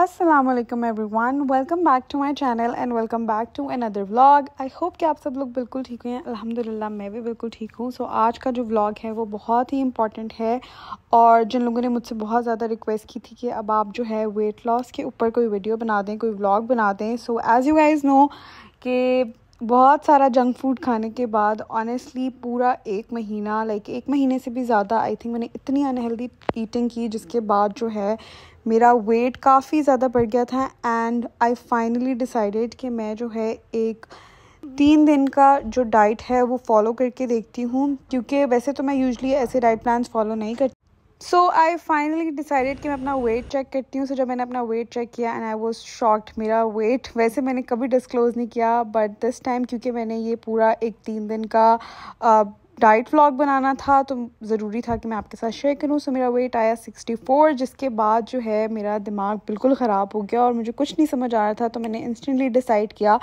Aslam everyone welcome back to my channel and welcome back to another vlog I hope कि आप सब लोग बिल्कुल ठीक हुए हैं अलहमदिल्ला मैं भी बिल्कुल ठीक हूँ सो so, आज का जो व्लाग है वो बहुत ही इंपॉर्टेंट है और जिन लोगों ने मुझसे बहुत ज़्यादा रिक्वेस्ट की थी कि अब आप जो है वेट लॉस के ऊपर कोई वीडियो बना दें कोई व्लॉग बना दें so as you guys know कि बहुत सारा जंक फूड खाने के बाद ऑनेस्टली पूरा एक महीना लाइक like एक महीने से भी ज़्यादा आई थिंक मैंने इतनी अनहेल्दी ईटिंग की जिसके बाद जो है मेरा वेट काफ़ी ज़्यादा बढ़ गया था एंड आई फाइनली डिसाइडेड कि मैं जो है एक तीन दिन का जो डाइट है वो फॉलो करके देखती हूँ क्योंकि वैसे तो मैं यूजली ऐसे डाइट प्लान्स फॉलो नहीं करती सो आई फाइनली डिसाइडेड कि मैं अपना वेट चेक करती हूँ सो so, जब मैंने अपना वेट चेक किया एंड आई वॉज शॉक्ड मेरा वेट वैसे मैंने कभी डिस्क्लोज़ नहीं किया बट दिस टाइम क्योंकि मैंने ये पूरा एक तीन दिन का uh, डाइट व्लॉग बनाना था तो ज़रूरी था कि मैं आपके साथ शेयर करूँ सो मेरा वेट आया 64 जिसके बाद जो है मेरा दिमाग बिल्कुल ख़राब हो गया और मुझे कुछ नहीं समझ आ रहा था तो मैंने इंस्टेंटली डिसाइड किया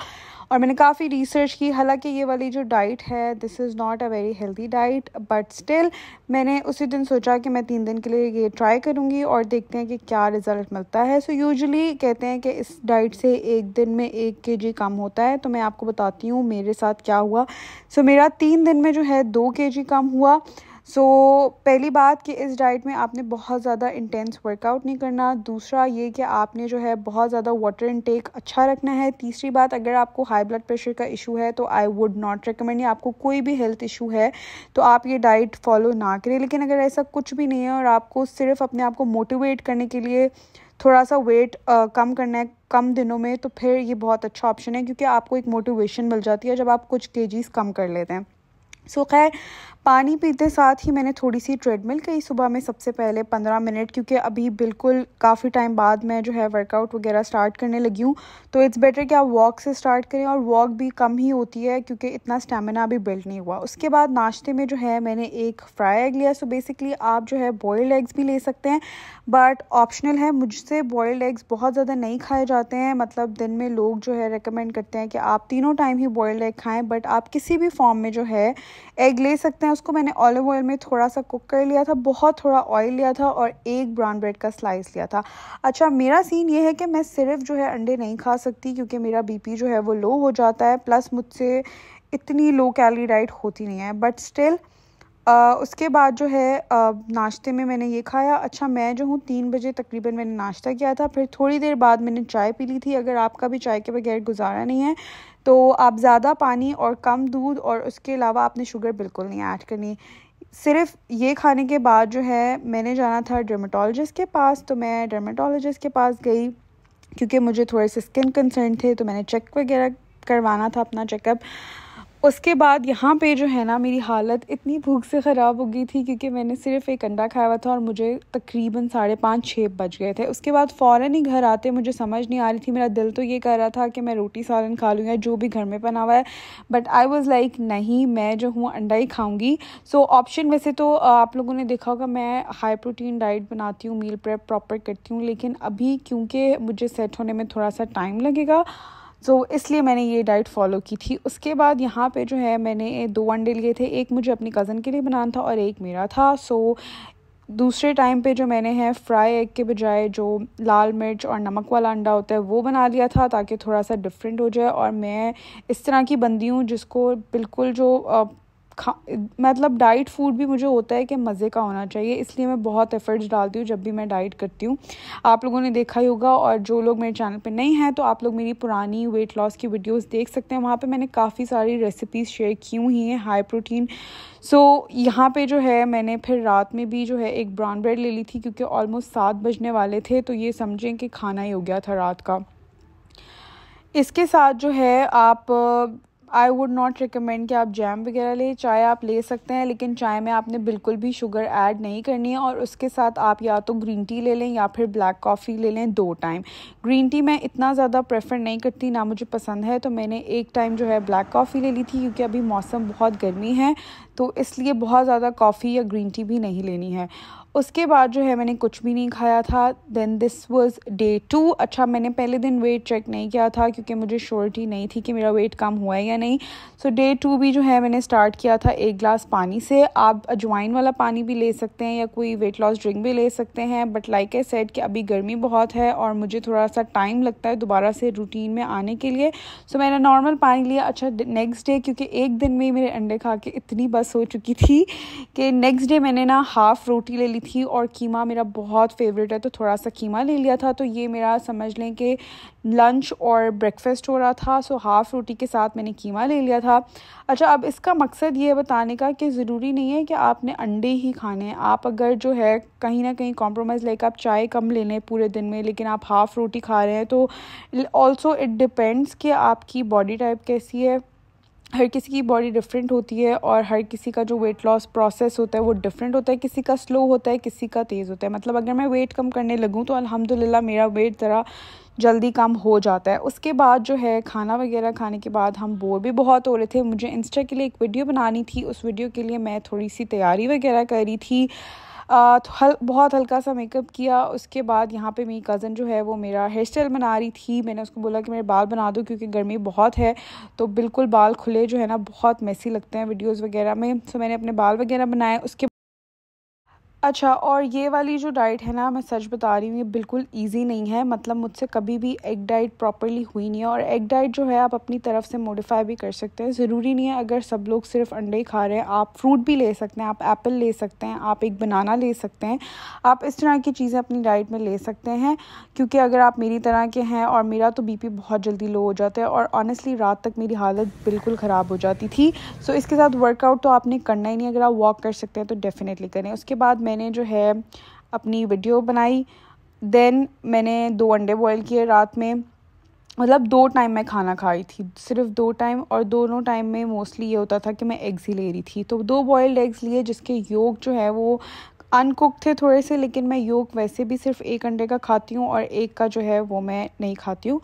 और मैंने काफ़ी रिसर्च की हालांकि ये वाली जो डाइट है this is not a very healthy diet but still मैंने उसी दिन सोचा कि मैं तीन दिन के लिए ये ट्राई करूँगी और देखते हैं कि क्या रिज़ल्ट मिलता है सो so, यूजली कहते हैं कि इस डाइट से एक दिन में एक के जी कम होता है तो मैं आपको बताती हूँ मेरे साथ क्या हुआ सो so, मेरा तीन दिन में जो है दो के के कम हुआ सो so, पहली बात कि इस डाइट में आपने बहुत ज़्यादा इंटेंस वर्कआउट नहीं करना दूसरा ये कि आपने जो है बहुत ज़्यादा वाटर इनटेक अच्छा रखना है तीसरी बात अगर आपको हाई ब्लड प्रेशर का इशू है तो आई वुड नॉट रिकमेंड या आपको कोई भी हेल्थ इशू है तो आप ये डाइट फॉलो ना करें लेकिन अगर ऐसा कुछ भी नहीं है और आपको सिर्फ अपने आप को मोटिवेट करने के लिए थोड़ा सा वेट कम करना है कम दिनों में तो फिर ये बहुत अच्छा ऑप्शन है क्योंकि आपको एक मोटिवेशन मिल जाती है जब आप कुछ केजीज कम कर लेते हैं सो so, खैर पानी पीते साथ ही मैंने थोड़ी सी ट्रेडमिल कही सुबह में सबसे पहले पंद्रह मिनट क्योंकि अभी बिल्कुल काफ़ी टाइम बाद मैं जो है वर्कआउट वगैरह स्टार्ट करने लगी हूँ तो इट्स बेटर कि आप वॉक से स्टार्ट करें और वॉक भी कम ही होती है क्योंकि इतना स्टेमिना अभी बिल्ड नहीं हुआ उसके बाद नाश्ते में जो है मैंने एक फ्राई एग लिया सो बेसिकली आप जो है बॉयल्ड एग्स भी ले सकते हैं बट ऑप्शनल है मुझसे बॉयल्ड एग्स बहुत ज़्यादा नहीं खाए जाते हैं मतलब दिन में लोग जो है रिकमेंड करते हैं कि आप तीनों टाइम ही बॉयल्ड एग खाएँ बट आप किसी भी फॉर्म में जो है एग ले सकते हैं उसको मैंने ऑलिव ऑयल में थोड़ा सा कुक कर लिया था बहुत थोड़ा ऑयल लिया था और एक ब्राउन ब्रेड का स्लाइस लिया था अच्छा मेरा सीन ये है कि मैं सिर्फ जो है अंडे नहीं खा सकती क्योंकि मेरा बीपी जो है वो लो हो जाता है प्लस मुझसे इतनी लो कैलरी डाइट होती नहीं है बट स्टिल आ, उसके बाद जो है नाश्ते में मैंने ये खाया अच्छा मैं जो हूँ तीन बजे तकरीबन मैंने नाश्ता किया था फिर थोड़ी देर बाद मैंने चाय पी ली थी अगर आपका भी चाय के बगैर गुजारा नहीं है तो आप ज़्यादा पानी और कम दूध और उसके अलावा आपने शुगर बिल्कुल नहीं ऐड करनी सिर्फ ये खाने के बाद जो है मैंने जाना था डर्माटोलॉजिस्ट के पास तो मैं डर्माटोलॉजिस्ट के पास गई क्योंकि मुझे थोड़े से स्किन कंसर्न थे तो मैंने चेक वगैरह करवाना था अपना चेकअप उसके बाद यहाँ पे जो है ना मेरी हालत इतनी भूख से ख़राब हो गई थी क्योंकि मैंने सिर्फ एक अंडा खाया हुआ था और मुझे तकरीबन साढ़े पाँच छः बज गए थे उसके बाद फ़ौर ही घर आते मुझे समझ नहीं आ रही थी मेरा दिल तो ये कर रहा था कि मैं रोटी सालन खा लूँ या जो भी घर में बना हुआ है बट आई वॉज़ लाइक नहीं मैं जो हूँ अंडा ही खाऊँगी सो ऑप्शन वैसे तो आप लोगों ने देखा होगा मैं हाई प्रोटीन डाइट बनाती हूँ मील प्रेप प्रॉपर करती हूँ लेकिन अभी क्योंकि मुझे सेट होने में थोड़ा सा टाइम लगेगा सो तो so, इसलिए मैंने ये डाइट फॉलो की थी उसके बाद यहाँ पे जो है मैंने दो अंडे लिए थे एक मुझे अपनी कज़न के लिए बनाना था और एक मेरा था सो so, दूसरे टाइम पे जो मैंने है फ्राई एग के बजाय जो लाल मिर्च और नमक वाला अंडा होता है वो बना लिया था ताकि थोड़ा सा डिफरेंट हो जाए और मैं इस तरह की बंदी हूँ जिसको बिल्कुल जो खा मतलब डाइट फूड भी मुझे होता है कि मज़े का होना चाहिए इसलिए मैं बहुत एफ़र्ट्स डालती हूँ जब भी मैं डाइट करती हूँ आप लोगों ने देखा ही होगा और जो लोग मेरे चैनल पे नहीं हैं तो आप लोग मेरी पुरानी वेट लॉस की वीडियोस देख सकते हैं वहाँ पे मैंने काफ़ी सारी रेसिपीज़ शेयर की हुई हैं हाई प्रोटीन सो so, यहाँ पे जो है मैंने फिर रात में भी जो है एक ब्राउन ब्रेड ले ली थी क्योंकि ऑलमोस्ट सात बजने वाले थे तो ये समझें कि खाना ही हो गया था रात का इसके साथ जो है आप आई वुड नॉट रिकमेंड कि आप जैम वगैरह लें चाय आप ले सकते हैं लेकिन चाय में आपने बिल्कुल भी शुगर ऐड नहीं करनी है और उसके साथ आप या तो ग्रीन टी ले लें या फिर ब्लैक कॉफ़ी ले लें दो टाइम ग्रीन टी मैं इतना ज़्यादा प्रेफर नहीं करती ना मुझे पसंद है तो मैंने एक टाइम जो है ब्लैक कॉफ़ी ले ली थी क्योंकि अभी मौसम बहुत गर्मी है तो इसलिए बहुत ज़्यादा कॉफ़ी या ग्रीन टी भी नहीं लेनी है उसके बाद जो है मैंने कुछ भी नहीं खाया था then this was day two अच्छा मैंने पहले दिन वेट चेक नहीं किया था क्योंकि मुझे श्योरिटी नहीं थी कि मेरा वेट कम हुआ है या नहीं सो डे टू भी जो है मैंने स्टार्ट किया था एक ग्लास पानी से आप अजवाइन वाला पानी भी ले सकते हैं या कोई वेट लॉस ड्रिंक भी ले सकते हैं बट लाइक ए सेट कि अभी गर्मी बहुत है और मुझे थोड़ा सा टाइम लगता है दोबारा से रूटीन में आने के लिए सो so, मैंने नॉर्मल पानी लिया अच्छा नेक्स्ट डे क्योंकि एक दिन में ही मेरे अंडे खा के इतनी बस हो चुकी थी कि नेक्स्ट डे मैंने ना हाफ़ रोटी ले ली थी और कीमा मेरा बहुत फेवरेट है तो थोड़ा सा कीमा ले लिया था तो ये मेरा समझ लें कि लंच और ब्रेकफास्ट हो रहा था सो हाफ़ रोटी के साथ मैंने कीमा ले लिया था अच्छा अब इसका मकसद ये बताने का कि ज़रूरी नहीं है कि आपने अंडे ही खाने हैं आप अगर जो है कहीं ना कहीं कॉम्प्रोमाइज़ लेकर आप चाय कम ले लें पूरे दिन में लेकिन आप हाफ़ रोटी खा रहे हैं तो ऑल्सो इट डिपेंड्स कि आपकी बॉडी टाइप कैसी है हर किसी की बॉडी डिफरेंट होती है और हर किसी का जो वेट लॉस प्रोसेस होता है वो डिफरेंट होता है किसी का स्लो होता है किसी का तेज़ होता है मतलब अगर मैं वेट कम करने लगूँ तो अलहमदिल्ला मेरा वेट ज़रा जल्दी कम हो जाता है उसके बाद जो है खाना वगैरह खाने के बाद हम बोर भी बहुत हो रहे थे मुझे इंस्टा के लिए एक वीडियो बनानी थी उस वीडियो के लिए मैं थोड़ी सी तैयारी वगैरह कर रही थी तो हल बहुत हल्का सा मेकअप किया उसके बाद यहाँ पे मेरी कज़न जो है वो मेरा हेयर स्टाइल बना रही थी मैंने उसको बोला कि मेरे बाल बना दो क्योंकि गर्मी बहुत है तो बिल्कुल बाल खुले जो है ना बहुत मैसी लगते हैं वीडियोज़ वगैरह में सो तो मैंने अपने बाल वगैरह बनाए उसके अच्छा और ये वाली जो डाइट है ना मैं सच बता रही हूँ ये बिल्कुल इजी नहीं है मतलब मुझसे कभी भी एग डाइट प्रॉपरली हुई नहीं है और एग डाइट जो है आप अपनी तरफ से मॉडिफाई भी कर सकते हैं ज़रूरी नहीं है अगर सब लोग सिर्फ अंडे खा रहे हैं आप फ्रूट भी ले सकते हैं आप एप्पल ले सकते हैं आप एक बनाना ले सकते हैं आप इस तरह की चीज़ें अपनी डाइट में ले सकते हैं क्योंकि अगर आप मेरी तरह के हैं और मेरा तो बी बहुत जल्दी लो हो जाता है और ऑनेस्टली रात तक मेरी हालत बिल्कुल ख़राब हो जाती थी सो इसके साथ वर्कआउट तो आपने करना ही नहीं अगर आप वॉक कर सकते हैं तो डेफ़िनेटली करें उसके बाद मैंने जो है अपनी वीडियो बनाई देन मैंने दो अंडे बॉईल किए रात में मतलब दो टाइम मैं खाना खा रही थी सिर्फ दो टाइम और दोनों टाइम में मोस्टली ये होता था कि मैं एग्स ही ले रही थी तो दो बॉयल्ड एग्स लिए जिसके योग जो है वो अनकुक थे थोड़े से लेकिन मैं योग वैसे भी सिर्फ एक अंडे का खाती हूँ और एक का जो है वो मैं नहीं खाती हूँ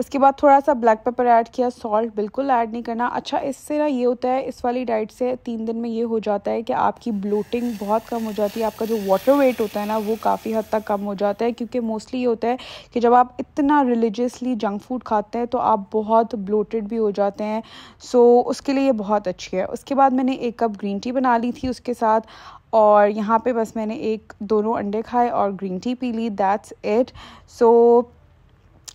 उसके बाद थोड़ा सा ब्लैक पेपर ऐड किया सॉल्ट बिल्कुल ऐड नहीं करना अच्छा इससे ना ये होता है इस वाली डाइट से तीन दिन में ये हो जाता है कि आपकी ब्लोटिंग बहुत कम हो जाती है आपका जो वाटर वेट होता है ना वो काफ़ी हद तक कम हो जाता है क्योंकि मोस्टली ये होता है कि जब आप इतना रिलीजियसली जंक फूड खाते हैं तो आप बहुत ब्लोटेड भी हो जाते हैं सो उसके लिए ये बहुत अच्छी है उसके बाद मैंने एक कप ग्रीन टी बना ली थी उसके साथ और यहाँ पे बस मैंने एक दोनों अंडे खाए और ग्रीन टी पी ली that's it so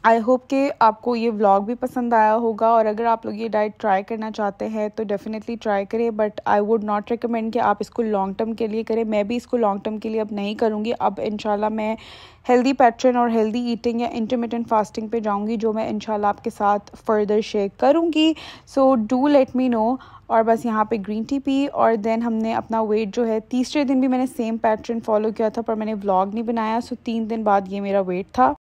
I hope कि आपको ये व्लॉग भी पसंद आया होगा और अगर आप लोग ये डाइट ट्राई करना चाहते हैं तो डेफ़िनेटली ट्राई करें but I would not recommend कि आप इसको लॉन्ग टर्म के लिए करें मैं भी इसको लॉन्ग टर्म के लिए अब नहीं करूँगी अब इनशाला मैं हेल्दी पैटर्न और हेल्दी ईटिंग या इंटरमीडियंट फास्टिंग पे जाऊँगी जो मैं इनशाला आपके साथ फर्दर शेयर करूँगी so do let me know और बस यहाँ पे ग्रीन टी पी और देन हमने अपना वेट जो है तीसरे दिन भी मैंने सेम पैटर्न फॉलो किया था पर मैंने व्लॉग नहीं बनाया सो तीन दिन बाद ये मेरा वेट था